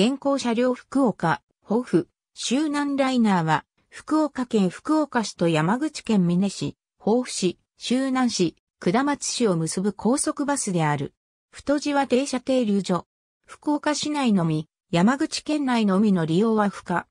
現行車両福岡、豊富、周南ライナーは、福岡県福岡市と山口県美祢市、防府市、周南市、下松市を結ぶ高速バスである。太地は停車停留所。福岡市内のみ、山口県内のみの利用は不可。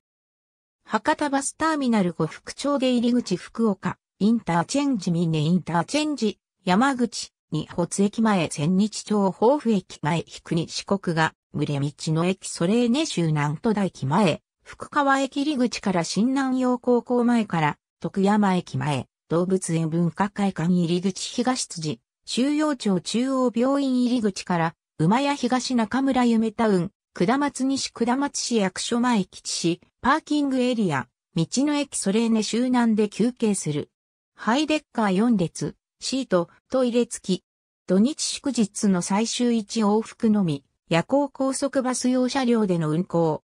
博多バスターミナル5福町で入り口福岡、インターチェンジミネインターチェンジ、山口、日発駅前千日町豊富駅前引に四国が、群れ道の駅ソレーネ州南都大駅前、福川駅入口から新南洋高校前から、徳山駅前、動物園文化会館入り口東辻、収容庁中央病院入り口から、馬屋東中村夢タウン、下松西下松市役所前基地市、パーキングエリア、道の駅ソレーネ周南で休憩する。ハイデッカー4列、シート、トイレ付き。土日祝日の最終1往復のみ、夜行高速バス用車両での運行。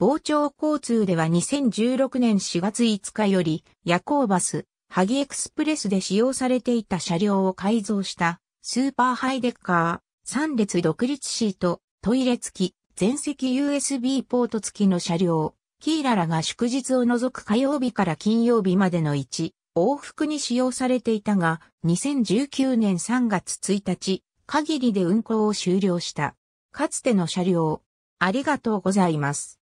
傍聴交通では2016年4月5日より夜行バス、ハギエクスプレスで使用されていた車両を改造したスーパーハイデッカー、3列独立シート、トイレ付き、全席 USB ポート付きの車両、キーララが祝日を除く火曜日から金曜日までの1往復に使用されていたが、2019年3月1日、限りで運行を終了した。かつての車両、ありがとうございます。